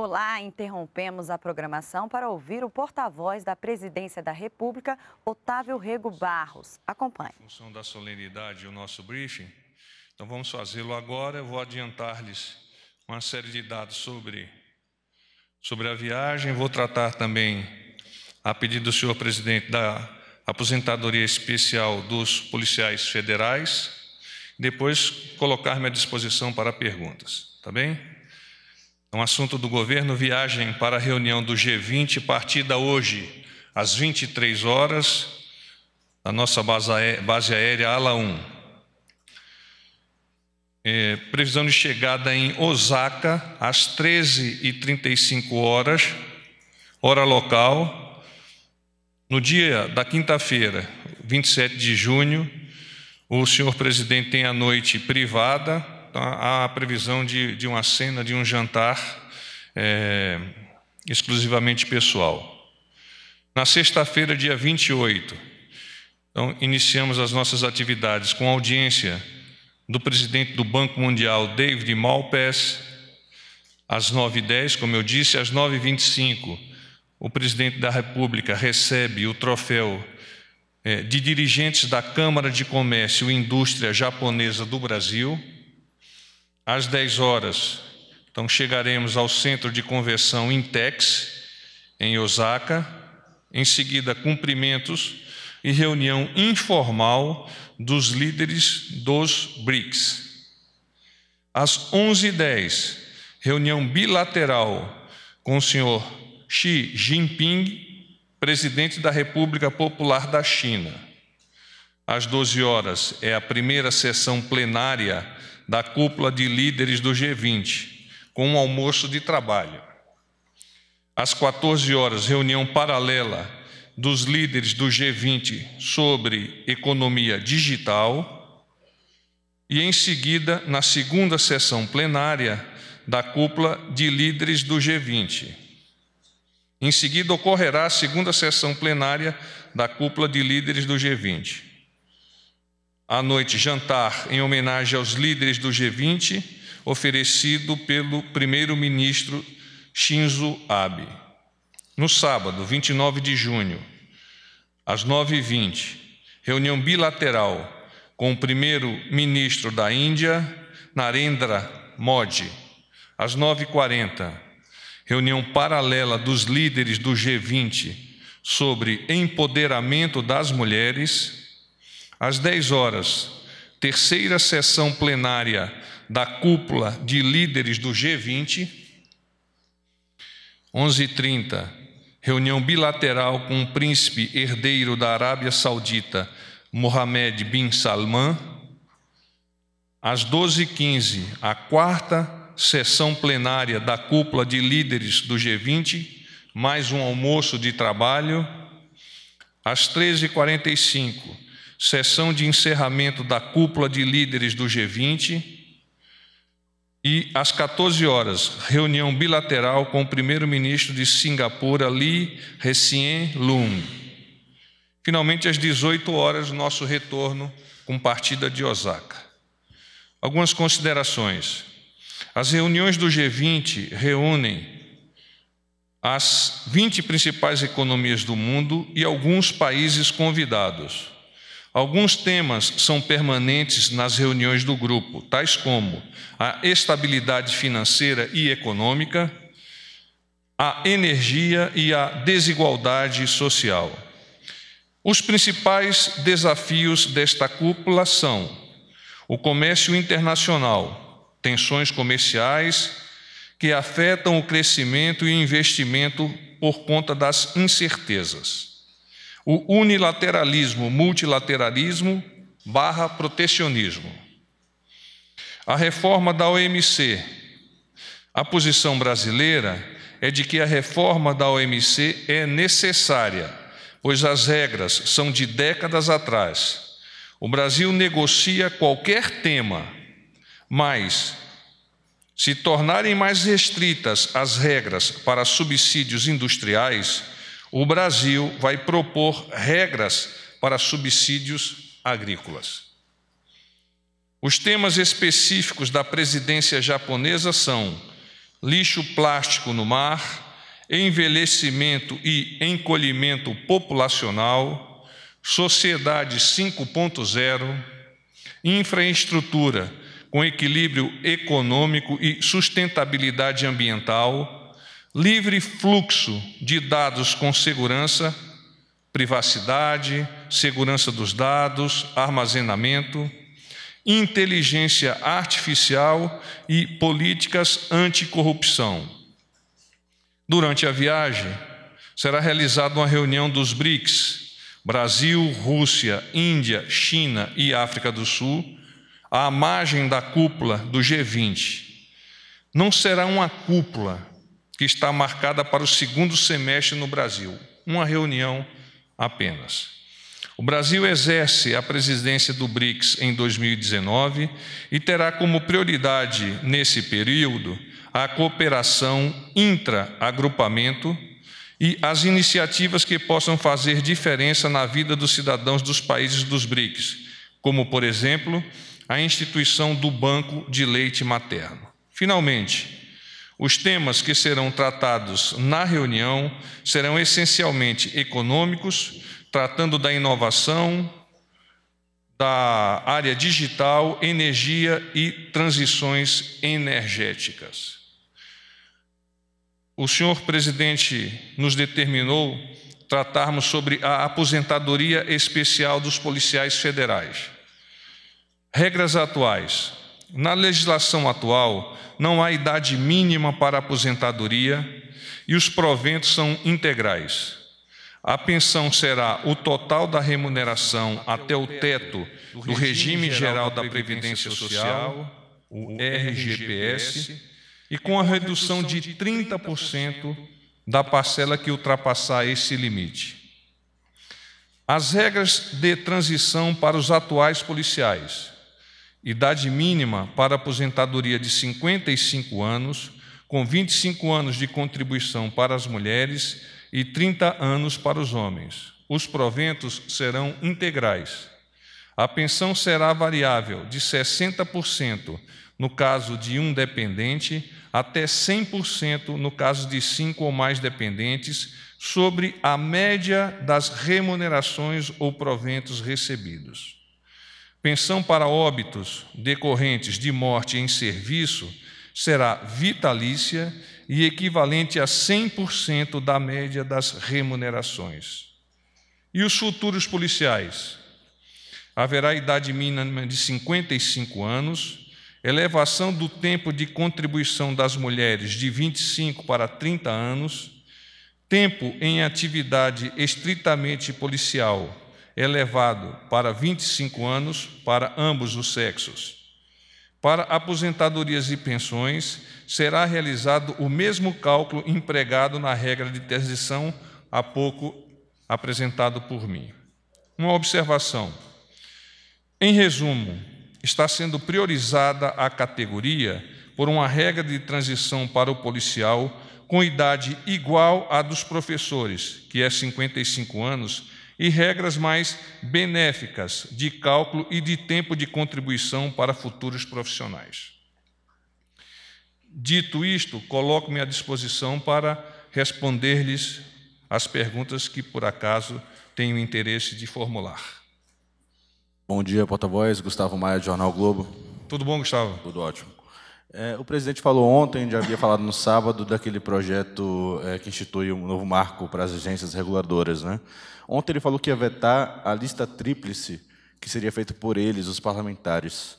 Olá, interrompemos a programação para ouvir o porta-voz da Presidência da República, Otávio Rego Barros. Acompanhe. Em função da solenidade o nosso briefing, então vamos fazê-lo agora. Eu vou adiantar-lhes uma série de dados sobre, sobre a viagem. Vou tratar também, a pedido do senhor presidente, da aposentadoria especial dos policiais federais. Depois, colocar-me à disposição para perguntas. Tá bem? É um assunto do governo viagem para a reunião do G20, partida hoje às 23 horas, na nossa base aérea Ala 1. É, previsão de chegada em Osaka às 13h35 horas, hora local. No dia da quinta-feira, 27 de junho, o senhor presidente tem a noite privada a, a previsão de, de, uma cena, de um jantar é, exclusivamente pessoal. Na sexta-feira, dia 28, então, iniciamos as nossas atividades com audiência do presidente do Banco Mundial, David Malpass, às 9h10, como eu disse, às 9h25, o presidente da República recebe o troféu é, de dirigentes da Câmara de Comércio e Indústria Japonesa do Brasil às 10 horas, então chegaremos ao centro de conversão Intex, em Osaka, em seguida, cumprimentos e reunião informal dos líderes dos BRICS. Às 11h10, reunião bilateral com o senhor Xi Jinping, presidente da República Popular da China. Às 12 horas é a primeira sessão plenária da cúpula de líderes do G20, com um almoço de trabalho. Às 14 horas, reunião paralela dos líderes do G20 sobre economia digital. E em seguida, na segunda sessão plenária da cúpula de líderes do G20. Em seguida, ocorrerá a segunda sessão plenária da cúpula de líderes do G20 à noite jantar em homenagem aos líderes do G20, oferecido pelo primeiro-ministro Shinzo Abe. No sábado, 29 de junho, às 9h20, reunião bilateral com o primeiro-ministro da Índia, Narendra Modi. Às 9h40, reunião paralela dos líderes do G20 sobre empoderamento das mulheres às 10 horas, terceira sessão plenária da cúpula de líderes do G20. 11h30, reunião bilateral com o príncipe herdeiro da Arábia Saudita, Mohammed bin Salman. Às 12h15, a quarta sessão plenária da cúpula de líderes do G20, mais um almoço de trabalho. Às 13h45, sessão de encerramento da cúpula de líderes do G20 e, às 14 horas, reunião bilateral com o primeiro-ministro de Singapura, Lee Hsien Loong. Finalmente, às 18 horas, nosso retorno com partida de Osaka. Algumas considerações. As reuniões do G20 reúnem as 20 principais economias do mundo e alguns países convidados. Alguns temas são permanentes nas reuniões do grupo, tais como a estabilidade financeira e econômica, a energia e a desigualdade social. Os principais desafios desta cúpula são o comércio internacional, tensões comerciais que afetam o crescimento e investimento por conta das incertezas o unilateralismo, multilateralismo barra protecionismo. A reforma da OMC. A posição brasileira é de que a reforma da OMC é necessária, pois as regras são de décadas atrás. O Brasil negocia qualquer tema, mas se tornarem mais restritas as regras para subsídios industriais, o Brasil vai propor regras para subsídios agrícolas. Os temas específicos da presidência japonesa são lixo plástico no mar, envelhecimento e encolhimento populacional, sociedade 5.0, infraestrutura com equilíbrio econômico e sustentabilidade ambiental livre fluxo de dados com segurança, privacidade, segurança dos dados, armazenamento, inteligência artificial e políticas anticorrupção. Durante a viagem, será realizada uma reunião dos BRICS Brasil, Rússia, Índia, China e África do Sul à margem da cúpula do G20. Não será uma cúpula, que está marcada para o segundo semestre no Brasil. Uma reunião apenas. O Brasil exerce a presidência do BRICS em 2019 e terá como prioridade, nesse período, a cooperação intra-agrupamento e as iniciativas que possam fazer diferença na vida dos cidadãos dos países dos BRICS, como, por exemplo, a instituição do Banco de Leite Materno. Finalmente, os temas que serão tratados na reunião serão essencialmente econômicos, tratando da inovação, da área digital, energia e transições energéticas. O senhor presidente nos determinou tratarmos sobre a aposentadoria especial dos policiais federais. Regras atuais: na legislação atual, não há idade mínima para aposentadoria e os proventos são integrais. A pensão será o total da remuneração até o teto do regime geral da Previdência Social, o RGPS, e com a redução de 30% da parcela que ultrapassar esse limite. As regras de transição para os atuais policiais idade mínima para aposentadoria de 55 anos, com 25 anos de contribuição para as mulheres e 30 anos para os homens. Os proventos serão integrais. A pensão será variável de 60% no caso de um dependente, até 100% no caso de cinco ou mais dependentes, sobre a média das remunerações ou proventos recebidos. Pensão para óbitos decorrentes de morte em serviço será vitalícia e equivalente a 100% da média das remunerações. E os futuros policiais? Haverá idade mínima de 55 anos, elevação do tempo de contribuição das mulheres de 25 para 30 anos, tempo em atividade estritamente policial elevado é para 25 anos para ambos os sexos. Para aposentadorias e pensões, será realizado o mesmo cálculo empregado na regra de transição há pouco apresentado por mim. Uma observação. Em resumo, está sendo priorizada a categoria por uma regra de transição para o policial com idade igual à dos professores, que é 55 anos, e regras mais benéficas de cálculo e de tempo de contribuição para futuros profissionais. Dito isto, coloco-me à disposição para responder-lhes as perguntas que, por acaso, tenho interesse de formular. Bom dia, porta-voz. Gustavo Maia, Jornal Globo. Tudo bom, Gustavo? Tudo ótimo. É, o presidente falou ontem, já havia falado no sábado, daquele projeto é, que institui um novo marco para as agências reguladoras. Né? Ontem ele falou que ia vetar a lista tríplice que seria feita por eles, os parlamentares.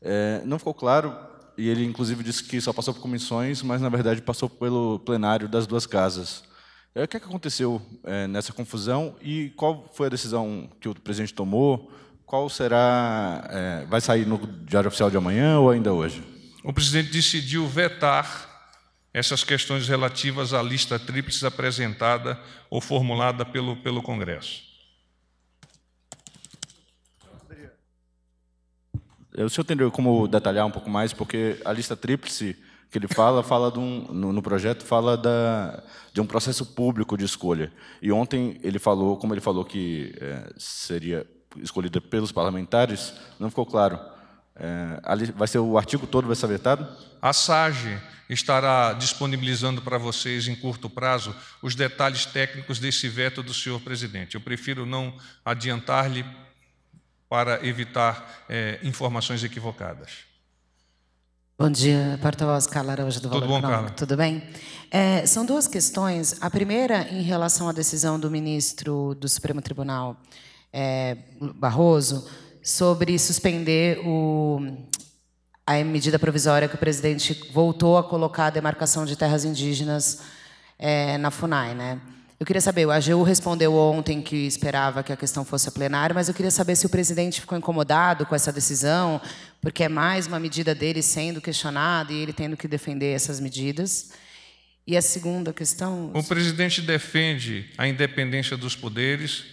É, não ficou claro, e ele inclusive disse que só passou por comissões, mas na verdade passou pelo plenário das duas casas. É, o que, é que aconteceu é, nessa confusão e qual foi a decisão que o presidente tomou? Qual será. vai sair no Diário Oficial de amanhã ou ainda hoje? o presidente decidiu vetar essas questões relativas à lista tríplice apresentada ou formulada pelo, pelo Congresso. É, o senhor teria como detalhar um pouco mais, porque a lista tríplice que ele fala, fala de um, no, no, projeto fala da, de um processo público de escolha. E ontem ele falou, como ele falou que é, seria escolhida pelos parlamentares, não ficou claro. É, ali vai ser o artigo todo vai ser vetado? A SAGE estará disponibilizando para vocês em curto prazo os detalhes técnicos desse veto do senhor presidente. Eu prefiro não adiantar-lhe para evitar é, informações equivocadas. Bom dia, porta-voz Carla Araújo é do Tudo bom, Carla? Tudo bem? É, são duas questões. A primeira, em relação à decisão do ministro do Supremo Tribunal, é, Barroso, sobre suspender o, a medida provisória que o presidente voltou a colocar a demarcação de terras indígenas é, na FUNAI. Né? Eu queria saber, o AGU respondeu ontem que esperava que a questão fosse a plenário, mas eu queria saber se o presidente ficou incomodado com essa decisão, porque é mais uma medida dele sendo questionada e ele tendo que defender essas medidas. E a segunda questão... O presidente defende a independência dos poderes,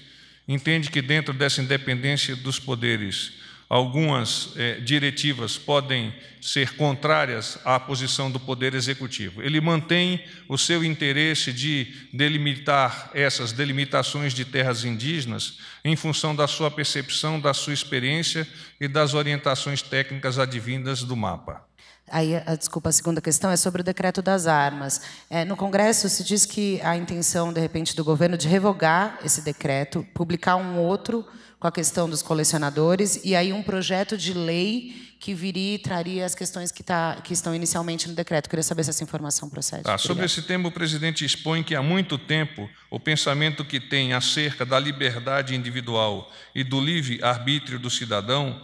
entende que dentro dessa independência dos poderes, algumas é, diretivas podem ser contrárias à posição do Poder Executivo. Ele mantém o seu interesse de delimitar essas delimitações de terras indígenas em função da sua percepção, da sua experiência e das orientações técnicas advindas do mapa. Aí, a, ah, desculpa, a segunda questão é sobre o decreto das armas. É, no Congresso se diz que a intenção, de repente, do governo de revogar esse decreto, publicar um outro com a questão dos colecionadores e aí um projeto de lei que viria e traria as questões que, tá, que estão inicialmente no decreto. Queria saber se essa informação procede. Ah, sobre esse tema, o presidente expõe que há muito tempo o pensamento que tem acerca da liberdade individual e do livre arbítrio do cidadão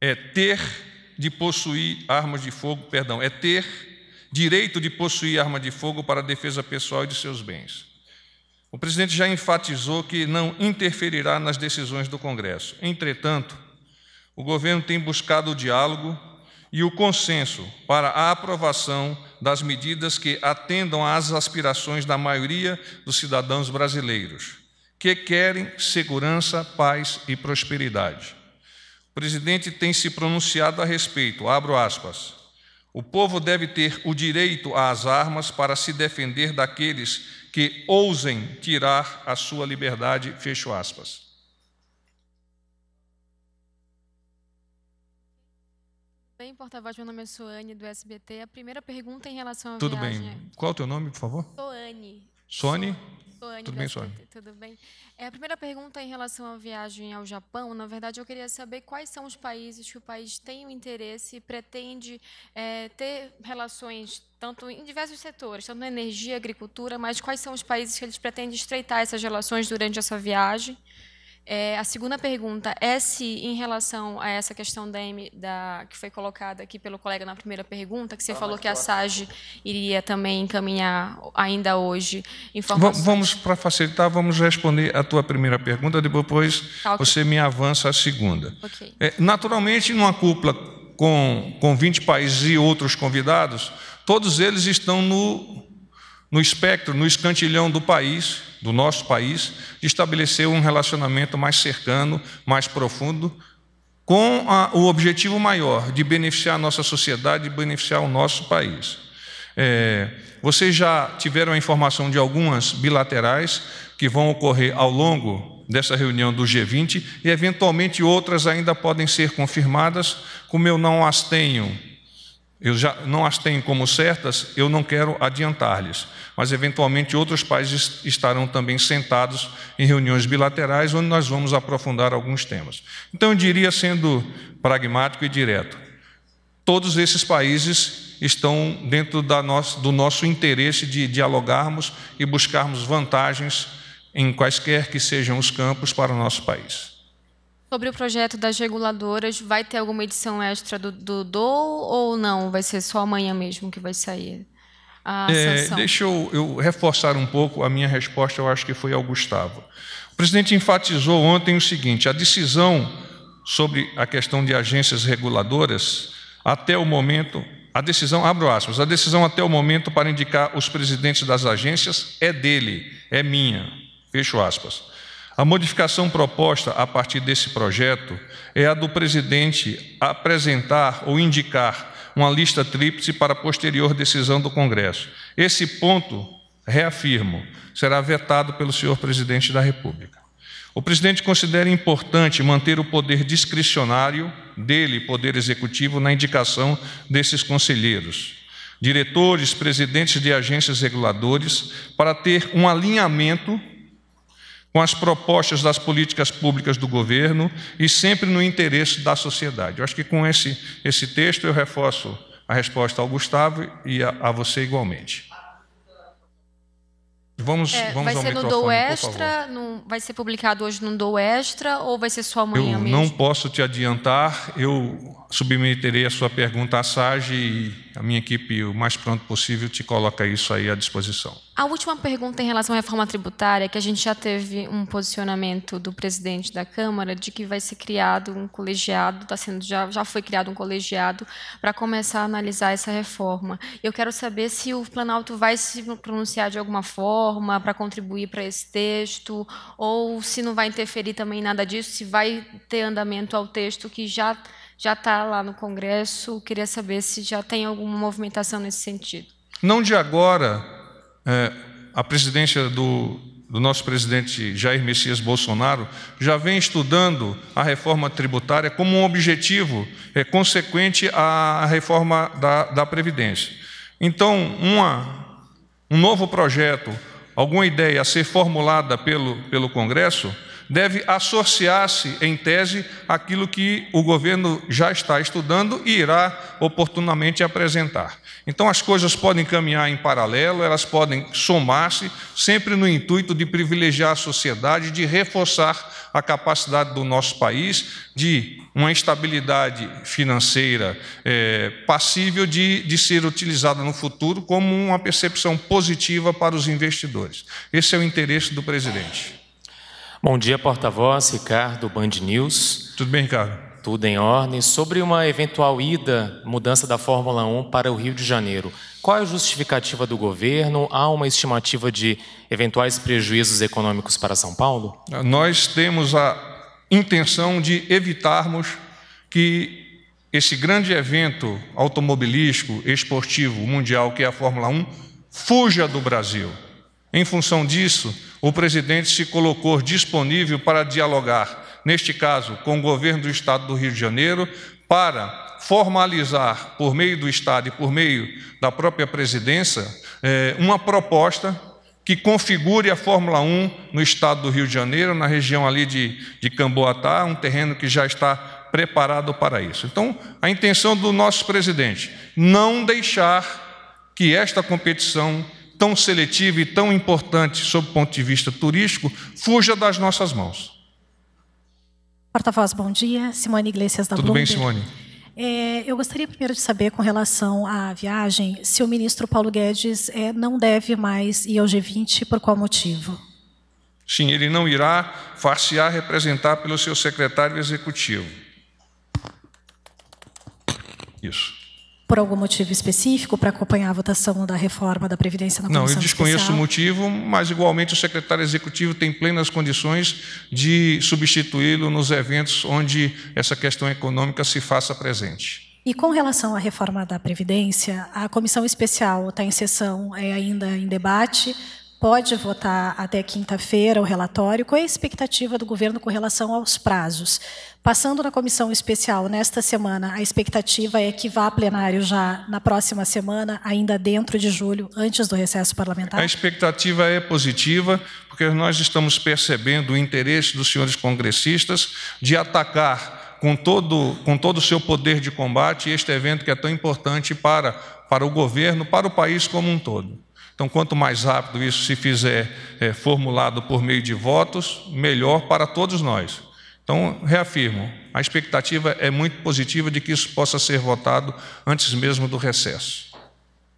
é ter de possuir armas de fogo, perdão, é ter direito de possuir arma de fogo para defesa pessoal e de seus bens. O presidente já enfatizou que não interferirá nas decisões do Congresso. Entretanto, o governo tem buscado o diálogo e o consenso para a aprovação das medidas que atendam às aspirações da maioria dos cidadãos brasileiros, que querem segurança, paz e prosperidade presidente tem se pronunciado a respeito, abro aspas. O povo deve ter o direito às armas para se defender daqueles que ousem tirar a sua liberdade, fecho aspas. Bem, porta-voz, meu nome é Soane, do SBT. A primeira pergunta em relação a Tudo viagem. Tudo bem. É Qual é o teu nome, por favor? Soane. Soane? Tudo bem, Sônia? Tudo bem. É, a primeira pergunta em relação à viagem ao Japão, na verdade, eu queria saber quais são os países que o país tem o interesse e pretende é, ter relações tanto em diversos setores, tanto na energia, agricultura, mas quais são os países que eles pretendem estreitar essas relações durante essa viagem? É, a segunda pergunta é se, em relação a essa questão da, da, que foi colocada aqui pelo colega na primeira pergunta, que você ah, falou que a SAGE iria também encaminhar ainda hoje informações. Vamos, para facilitar, vamos responder a tua primeira pergunta, depois tá, você me avança a segunda. Okay. É, naturalmente, numa cúpula com, com 20 países e outros convidados, todos eles estão no, no espectro, no escantilhão do país do nosso país de estabelecer um relacionamento mais cercano, mais profundo, com a, o objetivo maior de beneficiar a nossa sociedade e beneficiar o nosso país. É, vocês já tiveram a informação de algumas bilaterais que vão ocorrer ao longo dessa reunião do G20 e, eventualmente, outras ainda podem ser confirmadas, como eu não as tenho eu já não as tenho como certas, eu não quero adiantar-lhes. Mas, eventualmente, outros países estarão também sentados em reuniões bilaterais, onde nós vamos aprofundar alguns temas. Então, eu diria, sendo pragmático e direto, todos esses países estão dentro do nosso interesse de dialogarmos e buscarmos vantagens em quaisquer que sejam os campos para o nosso país. Sobre o projeto das reguladoras, vai ter alguma edição extra do, do ou não? Vai ser só amanhã mesmo que vai sair a é, Deixa eu, eu reforçar um pouco a minha resposta, eu acho que foi ao Gustavo. O presidente enfatizou ontem o seguinte: a decisão sobre a questão de agências reguladoras, até o momento, a decisão, abro aspas, a decisão até o momento para indicar os presidentes das agências é dele, é minha, fecho aspas. A modificação proposta a partir desse projeto é a do presidente apresentar ou indicar uma lista tríplice para posterior decisão do Congresso. Esse ponto, reafirmo, será vetado pelo senhor presidente da República. O presidente considera importante manter o poder discricionário dele, poder executivo, na indicação desses conselheiros diretores, presidentes de agências reguladores, para ter um alinhamento com as propostas das políticas públicas do governo e sempre no interesse da sociedade. Eu acho que com esse, esse texto eu reforço a resposta ao Gustavo e a, a você igualmente. Vamos, é, vamos vai ao ser no Dou Extra, no, vai ser publicado hoje no Dou Extra ou vai ser só amanhã eu mesmo? Eu não posso te adiantar, eu submeterei a sua pergunta à SAGE e a minha equipe, o mais pronto possível, te coloca isso aí à disposição. A última pergunta em relação à reforma tributária, que a gente já teve um posicionamento do presidente da Câmara de que vai ser criado um colegiado, tá sendo, já, já foi criado um colegiado para começar a analisar essa reforma. Eu quero saber se o Planalto vai se pronunciar de alguma forma para contribuir para esse texto, ou se não vai interferir também em nada disso, se vai ter andamento ao texto que já já está lá no Congresso. Queria saber se já tem alguma movimentação nesse sentido. Não de agora, é, a presidência do, do nosso presidente Jair Messias Bolsonaro já vem estudando a reforma tributária como um objetivo é, consequente à reforma da, da Previdência. Então, uma, um novo projeto, alguma ideia a ser formulada pelo, pelo Congresso, deve associar-se, em tese, aquilo que o governo já está estudando e irá oportunamente apresentar. Então, as coisas podem caminhar em paralelo, elas podem somar-se, sempre no intuito de privilegiar a sociedade, de reforçar a capacidade do nosso país de uma estabilidade financeira é, passível de, de ser utilizada no futuro como uma percepção positiva para os investidores. Esse é o interesse do presidente. Bom dia, porta-voz Ricardo, Band News. Tudo bem, Ricardo? Tudo em ordem. Sobre uma eventual ida, mudança da Fórmula 1 para o Rio de Janeiro, qual é a justificativa do governo? Há uma estimativa de eventuais prejuízos econômicos para São Paulo? Nós temos a intenção de evitarmos que esse grande evento automobilístico, esportivo mundial que é a Fórmula 1 fuja do Brasil. Em função disso, o presidente se colocou disponível para dialogar, neste caso, com o governo do estado do Rio de Janeiro, para formalizar, por meio do estado e por meio da própria presidência, eh, uma proposta que configure a Fórmula 1 no estado do Rio de Janeiro, na região ali de, de Camboatá, um terreno que já está preparado para isso. Então, a intenção do nosso presidente, não deixar que esta competição tão seletiva e tão importante sob o ponto de vista turístico fuja das nossas mãos. Porta-voz, bom dia. Simone Iglesias da Tudo Bloomberg. bem, Simone? É, eu gostaria primeiro de saber, com relação à viagem, se o ministro Paulo Guedes é, não deve mais ir ao G20 por qual motivo? Sim, ele não irá far-se-á representar pelo seu secretário executivo. Isso por algum motivo específico para acompanhar a votação da reforma da Previdência na Comissão Não, eu desconheço especial. o motivo, mas igualmente o secretário executivo tem plenas condições de substituí-lo nos eventos onde essa questão econômica se faça presente. E com relação à reforma da Previdência, a comissão especial está em sessão é, ainda em debate, pode votar até quinta-feira o relatório. Qual é a expectativa do governo com relação aos prazos? Passando na comissão especial nesta semana, a expectativa é que vá a plenário já na próxima semana, ainda dentro de julho, antes do recesso parlamentar? A expectativa é positiva, porque nós estamos percebendo o interesse dos senhores congressistas de atacar com todo, com todo o seu poder de combate este evento que é tão importante para, para o governo, para o país como um todo. Então, quanto mais rápido isso se fizer é, formulado por meio de votos, melhor para todos nós. Então, reafirmo, a expectativa é muito positiva de que isso possa ser votado antes mesmo do recesso.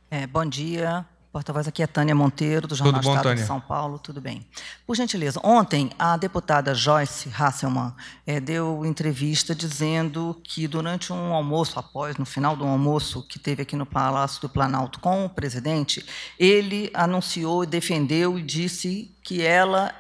É, bom dia. Porta-voz aqui é Tânia Monteiro, do Jornal da bom, Estado Tânia? de São Paulo. Tudo bem. Por gentileza, ontem a deputada Joyce Hasselman é, eh, deu entrevista dizendo que durante um almoço, após, no final do almoço que teve aqui no Palácio do Planalto com o presidente, ele anunciou, defendeu e disse que ela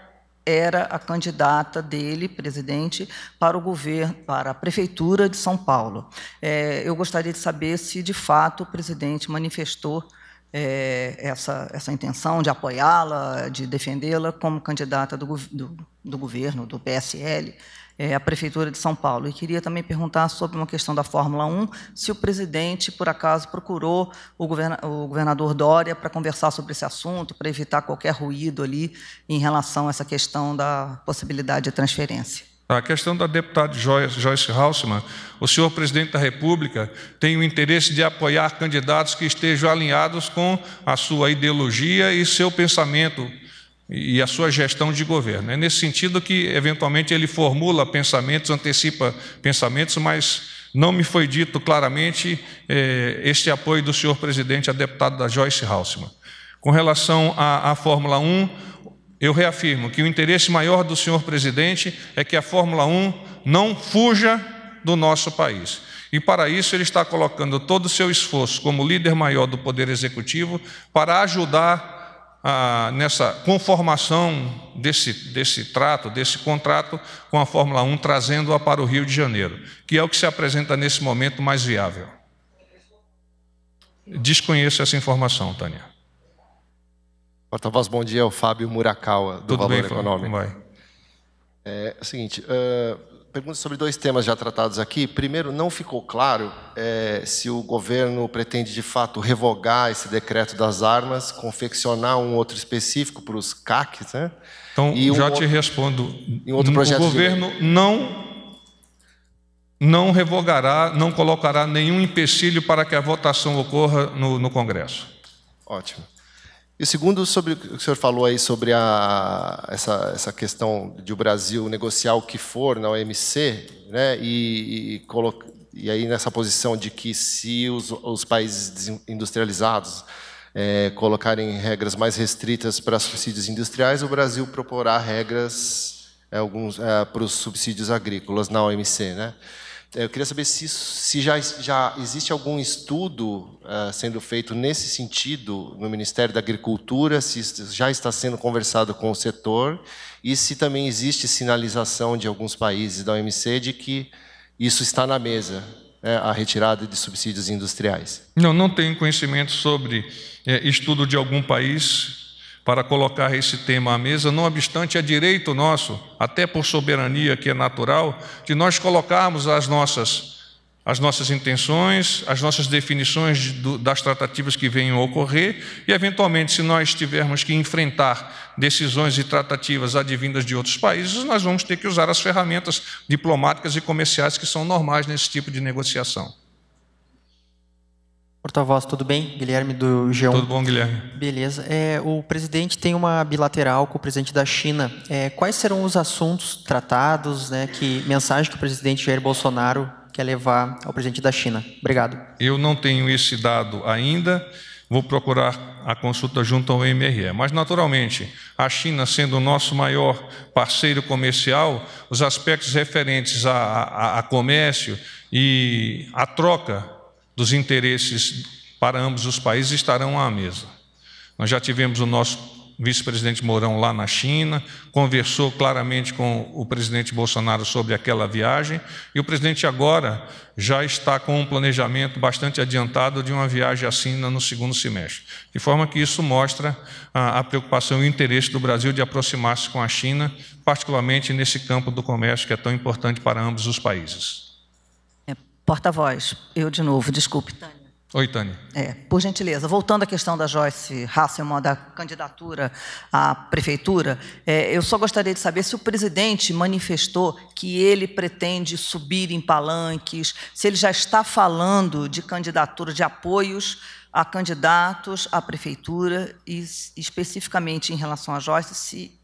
era a candidata dele, presidente, para o governo, para a prefeitura de São Paulo. É, eu gostaria de saber se, de fato, o presidente manifestou é, essa, essa intenção de apoiá-la, de defendê-la como candidata do, do, do governo, do PSL, é, à Prefeitura de São Paulo. E queria também perguntar sobre uma questão da Fórmula 1, se o presidente, por acaso, procurou o, governa o governador Dória para conversar sobre esse assunto, para evitar qualquer ruído ali em relação a essa questão da possibilidade de transferência. A questão da deputada Joyce Halsman, o senhor presidente da República tem o interesse de apoiar candidatos que estejam alinhados com a sua ideologia e seu pensamento e a sua gestão de governo. É nesse sentido que, eventualmente, ele formula pensamentos, antecipa pensamentos, mas não me foi dito claramente eh, este apoio do senhor presidente à deputada Joyce Halsman. Com relação à, à Fórmula 1, eu reafirmo que o interesse maior do senhor presidente é que a Fórmula 1 não fuja do nosso país. E para isso ele está colocando todo o seu esforço como líder maior do Poder Executivo para ajudar ah, nessa conformação desse, desse trato, desse contrato com a Fórmula 1, trazendo-a para o Rio de Janeiro, que é o que se apresenta nesse momento mais viável. Desconheço essa informação, Tânia. Porta-voz, bom dia, é o Fábio Murakawa, do Tudo Valor bem, Econômico. Vai. É, é o seguinte, uh, pergunta sobre dois temas já tratados aqui. Primeiro, não ficou claro é, se o governo pretende, de fato, revogar esse decreto das armas, confeccionar um outro específico para os CACs, né? Então, e já um te outro, respondo. Em outro projeto o governo não não revogará, não colocará nenhum empecilho para que a votação ocorra no, no Congresso. Ótimo. E segundo, sobre o que o senhor falou aí sobre a, essa, essa questão de o Brasil negociar o que for na OMC, né, e, e, e aí nessa posição de que se os, os países industrializados é, colocarem regras mais restritas para subsídios industriais, o Brasil proporá regras é, alguns, é, para os subsídios agrícolas na OMC, né? É, eu queria saber se, se já, já existe algum estudo uh, sendo feito nesse sentido no Ministério da Agricultura, se já está sendo conversado com o setor e se também existe sinalização de alguns países da OMC de que isso está na mesa, né, a retirada de subsídios industriais. Não, não tenho conhecimento sobre é, estudo de algum país para colocar esse tema à mesa, não obstante é direito nosso, até por soberania que é natural, de nós colocarmos as nossas as nossas intenções, as nossas definições das tratativas que venham a ocorrer e, eventualmente, se nós tivermos que enfrentar decisões e tratativas advindas de outros países, nós vamos ter que usar as ferramentas diplomáticas e comerciais que são normais nesse tipo de negociação. Porta-voz, tudo bem? Guilherme do G1. Tudo bom, Guilherme? Beleza. É, o presidente tem uma bilateral com o presidente da China. É, quais serão os assuntos tratados, né, que mensagem que o presidente Jair Bolsonaro quer levar ao presidente da China? Obrigado. Eu não tenho esse dado ainda. Vou procurar a consulta junto ao MRE. Mas, naturalmente, a China sendo o nosso maior parceiro comercial, os aspectos referentes a, a, a comércio e a troca dos interesses para ambos os países estarão à mesa. Nós já tivemos o nosso vice-presidente Mourão lá na China, conversou claramente com o presidente Bolsonaro sobre aquela viagem, e o presidente agora já está com um planejamento bastante adiantado de uma viagem à assim China no segundo semestre. De forma que isso mostra a, ah, a preocupação e o interesse do Brasil de aproximar-se com a China, particularmente nesse campo do comércio que é tão importante para ambos os países. Porta-voz, eu de novo, desculpe, Tânia. Oi, Tânia. É, por gentileza, voltando à questão da Joyce Hasselman, da candidatura à prefeitura, é, eu só gostaria de saber se o presidente manifestou que ele pretende subir em palanques, se ele já está falando de candidatura, de apoios a candidatos à prefeitura, e especificamente em relação à Joyce, se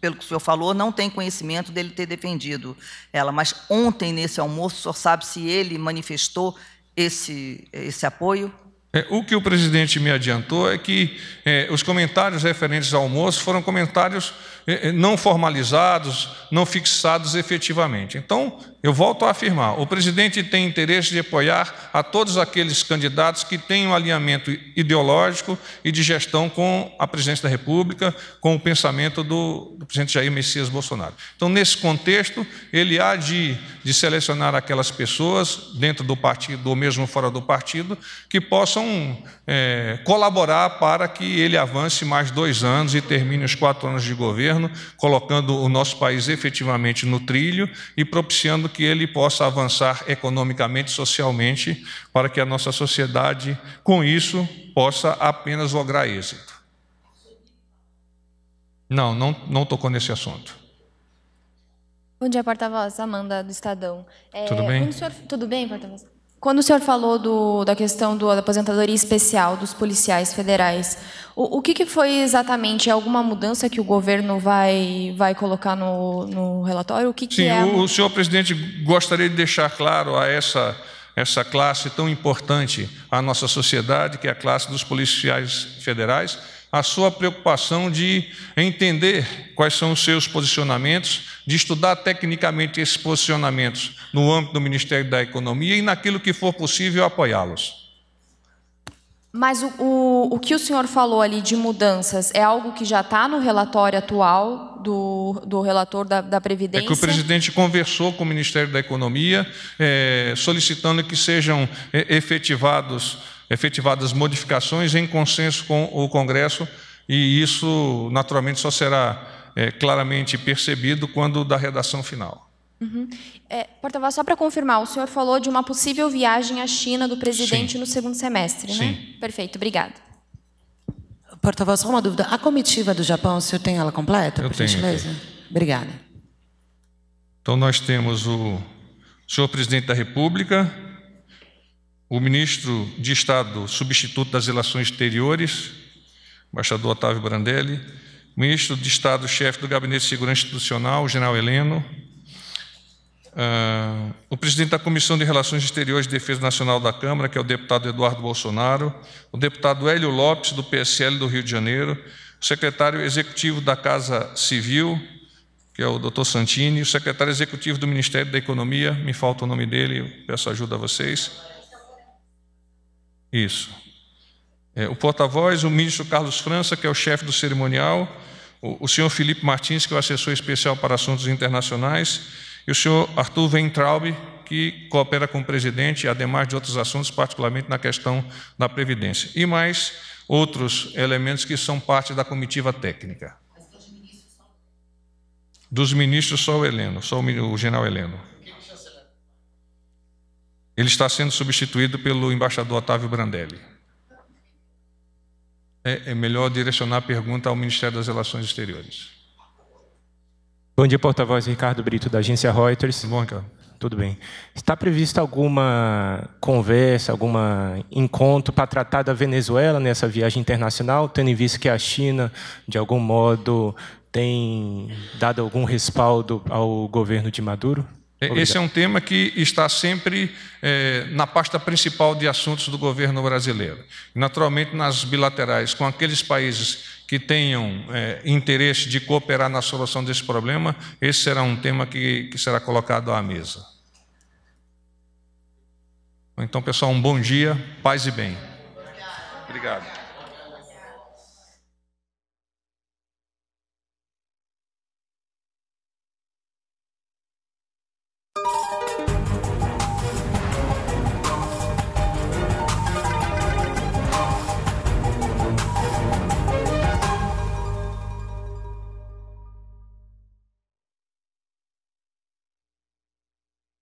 pelo que o senhor falou, não tem conhecimento dele ter defendido ela. Mas ontem, nesse almoço, o senhor sabe se ele manifestou esse, esse apoio? É, o que o presidente me adiantou é que é, os comentários referentes ao almoço foram comentários é, é não formalizados, não fixados efetivamente. Então, eu volto a afirmar: o presidente tem interesse de apoiar a todos aqueles candidatos que têm um alinhamento ideológico e de gestão com a presidência da República, com o pensamento do, do presidente Jair Messias Bolsonaro. Então, nesse contexto, ele há de, de selecionar aquelas pessoas, dentro do partido ou mesmo fora do partido, que possam é, colaborar para que ele avance mais dois anos e termine os quatro anos de governo, colocando o nosso país efetivamente no trilho e propiciando que ele possa avançar economicamente, socialmente, para que a nossa sociedade, com isso, possa apenas lograr êxito. Não, não, não tocou nesse assunto. Bom dia, porta-voz. Amanda, do Estadão. É, tudo bem? Senhor... Tudo bem, porta-voz? Quando o senhor falou do, da questão do, da aposentadoria especial dos policiais federais, o, o que, que, foi exatamente? É alguma mudança que o governo vai, vai colocar no, no relatório? O que, que Sim, é? o, o senhor presidente gostaria de deixar claro a essa, essa classe tão importante à nossa sociedade, que é a classe dos policiais federais, a sua preocupação de entender quais são os seus posicionamentos, de estudar tecnicamente esses posicionamentos no âmbito do Ministério da Economia e naquilo que for possível apoiá-los. Mas o, o, o, que o senhor falou ali de mudanças é algo que já está no relatório atual do, do relator da, da, Previdência? É que o presidente conversou com o Ministério da Economia, é, solicitando que sejam eh, efetivados efetivadas modificações em consenso com o Congresso, e isso, naturalmente, só será é, claramente percebido quando da redação final. Uhum. É, Porta-voz, só para confirmar, o senhor falou de uma possível viagem à China do presidente Sim. no segundo semestre, né? Sim. né? Perfeito, obrigado. Porta-voz, só uma dúvida. A comitiva do Japão, o senhor tem ela completa, Eu por tenho, gentileza? Aqui. Obrigada. Então, nós temos o senhor presidente da República, o ministro de Estado substituto das Relações Exteriores, embaixador Otávio Brandelli, o ministro de Estado chefe do Gabinete de Segurança Institucional, o general Heleno, uh, o presidente da Comissão de Relações Exteriores e Defesa Nacional da Câmara, que é o deputado Eduardo Bolsonaro, o deputado Hélio Lopes, do PSL do Rio de Janeiro, o secretário executivo da Casa Civil, que é o doutor Santini, o secretário executivo do Ministério da Economia, me falta o nome dele, peço ajuda a vocês, isso. É, o porta-voz, o ministro Carlos França, que é o chefe do cerimonial, o, o senhor Felipe Martins, que é o assessor especial para assuntos internacionais, e o senhor Arthur Weintraub, que coopera com o presidente, ademais de outros assuntos, particularmente na questão da Previdência. E mais outros elementos que são parte da comitiva técnica. Dos ministros, só o Heleno, só o general Heleno. Ele está sendo substituído pelo embaixador Otávio Brandelli. É, é, melhor direcionar a pergunta ao Ministério das Relações Exteriores. Bom dia, porta-voz Ricardo Brito, da agência Reuters. Bom, Ricardo. Tudo bem. Está prevista alguma conversa, algum encontro para tratar da Venezuela nessa viagem internacional, tendo em vista que a China, de algum modo, tem dado algum respaldo ao governo de Maduro? Obrigado. Esse é um tema que está sempre é, na pasta principal de assuntos do governo brasileiro. Naturalmente, nas bilaterais, com aqueles países que tenham é, interesse de cooperar na solução desse problema, esse será um tema que, que será colocado à mesa. Então, pessoal, um bom dia, paz e bem. Obrigado.